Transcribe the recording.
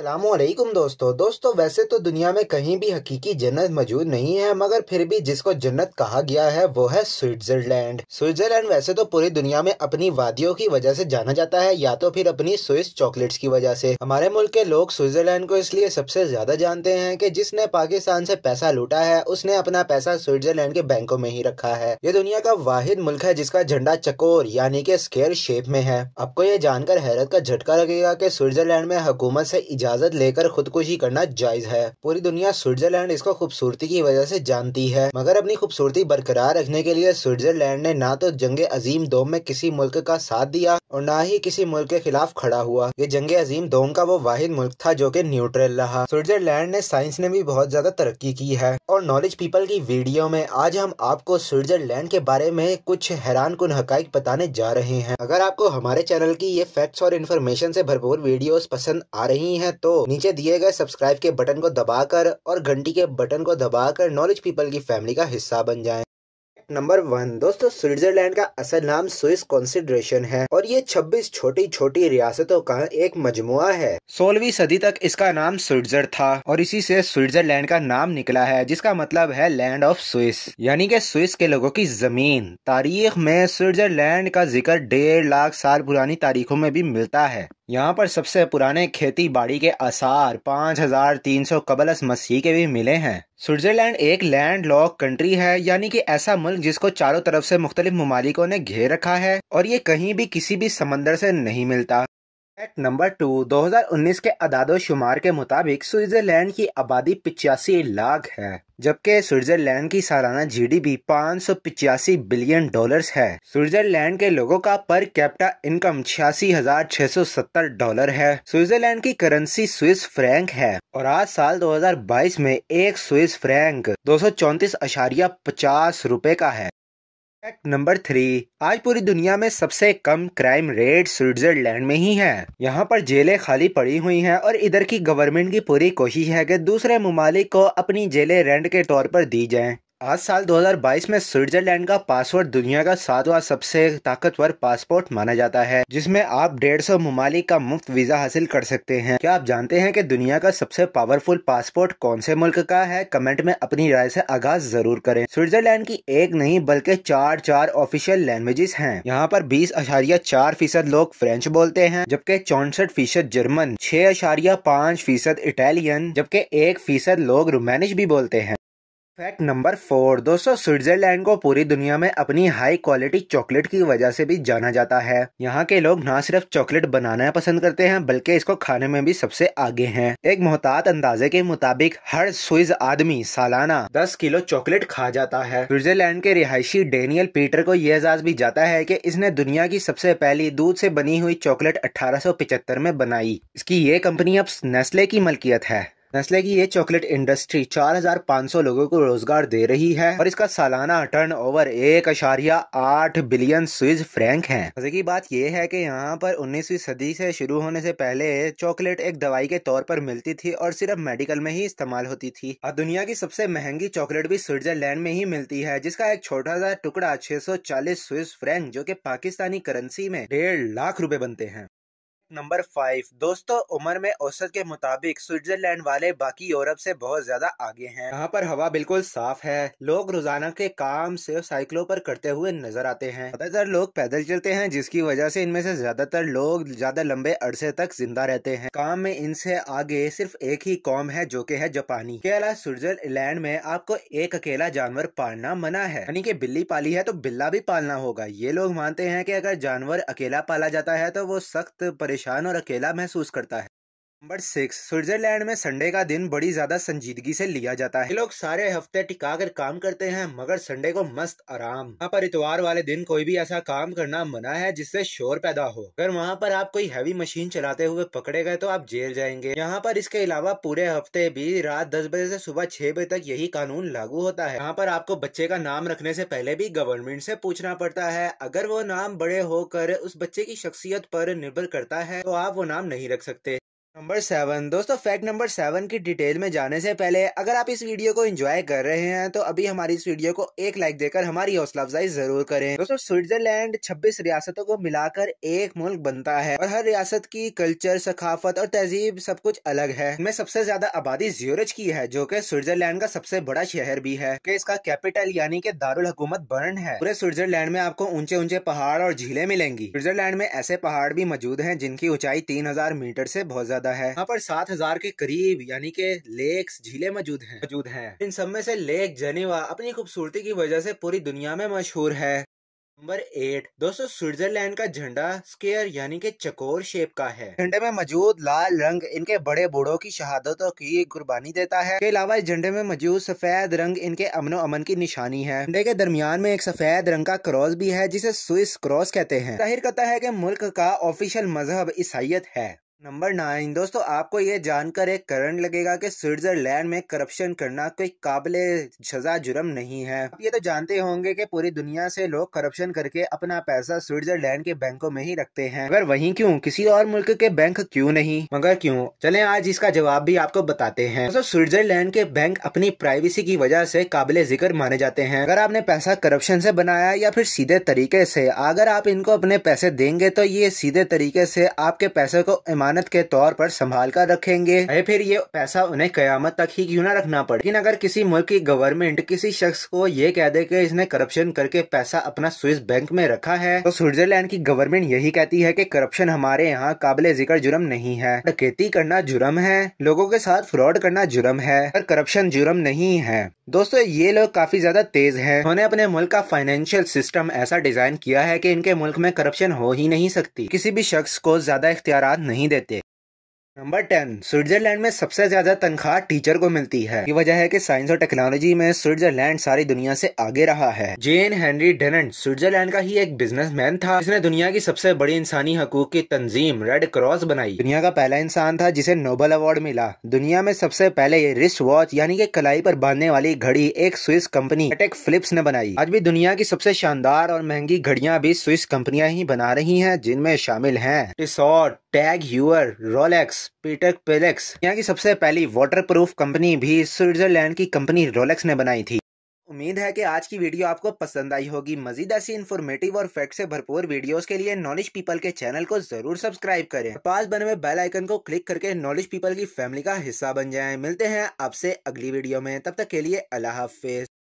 अलमैकम दोस्तों दोस्तों वैसे तो दुनिया में कहीं भी हकीकी जन्नत मौजूद नहीं है मगर फिर भी जिसको जन्नत कहा गया है वो है स्विट्जरलैंड स्विट्जरलैंड वैसे तो पूरी दुनिया में अपनी वादियों की वजह से जाना जाता है या तो फिर अपनी स्विस चॉकलेट्स की वजह से हमारे मुल्क के लोग स्विट्जरलैंड को इसलिए सबसे ज्यादा जानते हैं की जिसने पाकिस्तान से पैसा लूटा है उसने अपना पैसा स्विट्जरलैंड के बैंकों में ही रखा है ये दुनिया का वाहिद मुल्क है जिसका झंडा चकोर यानी के स्केयर शेप में है आपको ये जानकर हैरत का झटका लगेगा की स्विट्जरलैंड में हुकूमत ऐसी इजाजत लेकर खुदकुशी करना जायज है पूरी दुनिया स्विट्जरलैंड इसको खूबसूरती की वजह से जानती है मगर अपनी खूबसूरती बरकरार रखने के लिए स्विट्जरलैंड ने ना तो जंग अजीम दोम में किसी मुल्क का साथ दिया और ना ही किसी मुल्क के खिलाफ खड़ा हुआ ये जंग अजीम दोम का वो वाहिद मुल्क था जो की न्यूट्रल रहा स्विट्जरलैंड ने साइंस ने भी बहुत ज्यादा तरक्की की है और नॉलेज पीपल की वीडियो में आज हम आपको स्विट्जरलैंड के बारे में कुछ हैरान कन हक बताने जा रहे हैं अगर आपको हमारे चैनल की ये फैक्ट्स और इन्फॉर्मेशन से भरपूर वीडियोस पसंद आ रही हैं तो नीचे दिए गए सब्सक्राइब के बटन को दबाकर और घंटी के बटन को दबाकर नॉलेज पीपल की फैमिली का हिस्सा बन जाए नंबर वन दोस्तों स्विट्जरलैंड का असल नाम स्विस कॉन्सिडरेशन है और ये 26 छोटी छोटी रियासतों का एक मजमुआ है सोलहवीं सदी तक इसका नाम स्विट्जर था और इसी से स्विट्जरलैंड का नाम निकला है जिसका मतलब है लैंड ऑफ स्विस यानी के स्विस के लोगों की जमीन तारीख में स्विट्जरलैंड का जिक्र डेढ़ लाख साल पुरानी तारीखों में भी मिलता है यहाँ पर सबसे पुराने खेती बाड़ी के आसार 5300 कबलस मसीह के भी मिले हैं स्विट्जरलैंड एक लैंड लॉक कंट्री है यानी कि ऐसा मुल्क जिसको चारों तरफ से मुख्तलिफ ममालिकों ने घेर रखा है और ये कहीं भी किसी भी समंदर से नहीं मिलता फैक्ट नंबर टू 2019 के अदादो शुमार के मुताबिक स्विट्जरलैंड की आबादी पिचासी लाख है जबकि स्विट्जरलैंड की सालाना जीडीपी पाँच सौ पिचासी बिलियन डॉलर्स है स्विट्जरलैंड के लोगों का पर कैपिटा इनकम छियासी हजार छह सौ सत्तर डॉलर है स्विट्जरलैंड की करेंसी स्विस फ्रैंक है और आज साल 2022 में एक स्विस फ्रैंक दो सौ चौंतीस अशारिया पचास रूपए का है फैक्ट नंबर थ्री आज पूरी दुनिया में सबसे कम क्राइम रेट स्विट्जरलैंड में ही है यहाँ पर जेलें खाली पड़ी हुई हैं और इधर की गवर्नमेंट की पूरी कोशिश है कि दूसरे ममालिक को अपनी जेलें रेंट के तौर पर दी जाएं। आज साल 2022 में स्विट्जरलैंड का पासपोर्ट दुनिया का सातवां सबसे ताकतवर पासपोर्ट माना जाता है जिसमें आप डेढ़ सौ ममालिक का मुफ्त वीजा हासिल कर सकते हैं क्या आप जानते हैं कि दुनिया का सबसे पावरफुल पासपोर्ट कौन से मुल्क का है कमेंट में अपनी राय से आगाज जरूर करें स्विट्जरलैंड की एक नहीं बल्कि चार चार ऑफिशियल लैंग्वेजेस हैं यहाँ पर बीस अशारिया चार फीसद लोग फ्रेंच बोलते हैं जबकि चौसठ फीसद जर्मन छह अशारिया पाँच फीसद इटालियन जबकि एक फीसद लोग रोमानिश भी बोलते हैं फैक्ट नंबर फोर दोस्तों स्विट्जरलैंड को पूरी दुनिया में अपनी हाई क्वालिटी चॉकलेट की वजह से भी जाना जाता है यहाँ के लोग ना सिर्फ चॉकलेट बनाना पसंद करते हैं बल्कि इसको खाने में भी सबसे आगे हैं एक मोहतात अंदाजे के मुताबिक हर स्विज आदमी सालाना 10 किलो चॉकलेट खा जाता है स्विट्जरलैंड के रिहायशी डेनियल पीटर को यह एजाज भी जाता है की इसने दुनिया की सबसे पहली दूध से बनी हुई चॉकलेट अठारह में बनाई इसकी ये कंपनी अब नेस्ले की मलकियत है नेस्ले की ये चॉकलेट इंडस्ट्री 4,500 लोगों को रोजगार दे रही है और इसका सालाना टर्नओवर एक अशारिया आठ बिलियन स्विज फ्रैंक है मजे की बात यह है कि यहाँ पर 19वीं सदी से शुरू होने से पहले चॉकलेट एक दवाई के तौर पर मिलती थी और सिर्फ मेडिकल में ही इस्तेमाल होती थी और दुनिया की सबसे महंगी चॉकलेट भी स्विट्जरलैंड में ही मिलती है जिसका एक छोटा सा टुकड़ा छह स्विस फ्रैंक जो की पाकिस्तानी करेंसी में डेढ़ लाख रूपए बनते हैं नंबर फाइव दोस्तों उम्र में औसत के मुताबिक स्विट्जरलैंड वाले बाकी यूरोप से बहुत ज्यादा आगे हैं यहाँ पर हवा बिल्कुल साफ है लोग रोजाना के काम से साइकिलों पर करते हुए नजर आते हैं ज्यादातर लोग पैदल चलते हैं जिसकी वजह से इनमें से ज्यादातर लोग ज्यादा लंबे अरसे तक जिंदा रहते हैं काम में इनसे आगे सिर्फ एक ही कौम है जो की है जापानी के अलावा स्विट्जरलैंड में आपको एक अकेला जानवर पालना मना है यानी की बिल्ली पाली है तो बिल्ला भी पालना होगा ये लोग मानते हैं की अगर जानवर अकेला पाला जाता है तो वो सख्त परेशान परेशान और अकेला महसूस करता है नंबर सिक्स स्विट्जरलैंड में संडे का दिन बड़ी ज्यादा संजीदगी से लिया जाता है लोग सारे हफ्ते टिका कर काम करते हैं मगर संडे को मस्त आराम यहाँ पर इतवार वाले दिन कोई भी ऐसा काम करना मना है जिससे शोर पैदा हो अगर वहाँ पर आप कोई हैवी मशीन चलाते हुए पकड़े गए तो आप जेल जाएंगे यहाँ पर इसके अलावा पूरे हफ्ते भी रात दस बजे ऐसी सुबह छह बजे तक यही कानून लागू होता है यहाँ पर आपको बच्चे का नाम रखने ऐसी पहले भी गवर्नमेंट ऐसी पूछना पड़ता है अगर वो नाम बड़े होकर उस बच्चे की शख्सियत आरोप निर्भर करता है तो आप वो नाम नहीं रख सकते नंबर सेवन दोस्तों फैक्ट नंबर सेवन की डिटेल में जाने से पहले अगर आप इस वीडियो को एंजॉय कर रहे हैं तो अभी हमारी इस वीडियो को एक लाइक देकर हमारी हौसला अफजाई जरूर करें दोस्तों स्विट्जरलैंड 26 रियासतों को मिलाकर एक मुल्क बनता है और हर रियासत की कल्चर सकाफत और तहजीब सब कुछ अलग है इनमें सबसे ज्यादा आबादी ज्यूरज की है जो की स्विट्जरलैंड का सबसे बड़ा शहर भी है कि इसका कैपिटल यानी के दारुल हकूमत बर्न है पूरे स्विट्जरलैंड में आपको ऊंचे ऊंचे पहाड़ और झीले मिलेंगी स्विट्जरलैंड में ऐसे पहाड़ भी मौजूद है जिनकी ऊंचाई तीन मीटर ऐसी बहुत ज्यादा ज्यादा है यहाँ पर सात हजार के करीब यानी के लेक्स झीले मौजूद हैं मौजूद हैं इन सब में से लेक जनेवा अपनी खूबसूरती की वजह से पूरी दुनिया में मशहूर है नंबर एट दोस्तों स्विट्जरलैंड का झंडा स्केयर यानी के चकोर शेप का है झंडे में मौजूद लाल रंग इनके बड़े बूढ़ों की शहादतों की कुर्बानी देता है के अलावा इस झंडे में मौजूद सफेद रंग इनके अमनो अमन की निशानी है झंडे के दरमियान में एक सफेद रंग का क्रॉस भी है जिसे स्विस क्रॉस कहते हैं जाहिर करता है की मुल्क का ऑफिशियल मजहब ईसाइत है नंबर नाइन दोस्तों आपको ये जानकर एक करंट लगेगा कि स्विट्जरलैंड में करप्शन करना कोई काबिल सजा जुर्म नहीं है आप ये तो जानते होंगे कि पूरी दुनिया से लोग करप्शन करके अपना पैसा स्विट्जरलैंड के बैंकों में ही रखते हैं मगर वहीं क्यों किसी और मुल्क के बैंक क्यों नहीं मगर क्यों चले आज इसका जवाब भी आपको बताते हैं दोस्तों स्विट्जरलैंड के बैंक अपनी प्राइवेसी की वजह से काबिल जिक्र माने जाते हैं अगर आपने पैसा करप्शन से बनाया या फिर सीधे तरीके से अगर आप इनको अपने पैसे देंगे तो ये सीधे तरीके से आपके पैसे को अमानत के तौर पर संभाल कर रखेंगे या फिर ये पैसा उन्हें कयामत तक ही क्यों ना रखना पड़े लेकिन अगर किसी मुल्क की गवर्नमेंट किसी शख्स को ये कह दे कि इसने करप्शन करके पैसा अपना स्विस बैंक में रखा है तो स्विट्जरलैंड की गवर्नमेंट यही कहती है की करप्शन हमारे यहाँ काबिल जिक्र जुर्म नहीं है डकैती करना जुर्म है लोगों के साथ फ्रॉड करना जुर्म है पर करप्शन जुर्म नहीं है दोस्तों ये लोग काफी ज्यादा तेज है उन्होंने अपने मुल्क का फाइनेंशियल सिस्टम ऐसा डिजाइन किया है की इनके मुल्क में करप्शन हो ही नहीं सकती किसी भी शख्स को ज्यादा इख्तियार नहीं दे देते नंबर टेन स्विट्जरलैंड में सबसे ज्यादा तनख्वाह टीचर को मिलती है ये वजह है कि साइंस और टेक्नोलॉजी में स्विट्जरलैंड सारी दुनिया से आगे रहा है जेन हेनरी डेनेंट स्विट्जरलैंड का ही एक बिजनेसमैन था जिसने दुनिया की सबसे बड़ी इंसानी हकूक की तंजीम रेड क्रॉस बनाई दुनिया का पहला इंसान था जिसे नोबल अवार्ड मिला दुनिया में सबसे पहले ये रिस्ट वॉच यानी की कलाई पर बांधने वाली घड़ी एक स्विस कंपनी अटेक फिलिप्स ने बनाई आज भी दुनिया की सबसे शानदार और महंगी घड़िया भी स्विस कंपनियां ही बना रही है जिनमें शामिल है रिसोर्ट टैग ह्यूअर रोलेक्स पीटर पेलेक्स यहाँ की सबसे पहली वाटर प्रूफ कंपनी भी स्विट्जरलैंड की कंपनी रोलेक्स ने बनाई थी उम्मीद है कि आज की वीडियो आपको पसंद आई होगी मजीद ऐसी इन्फॉर्मेटिव और फैक्ट से भरपूर वीडियोस के लिए नॉलेज पीपल के चैनल को जरूर सब्सक्राइब करें पास बने हुए बेल आइकन को क्लिक करके नॉलेज पीपल की फैमिली का हिस्सा बन जाएं मिलते हैं आपसे अगली वीडियो में तब तक के लिए अल्लाह हाफिज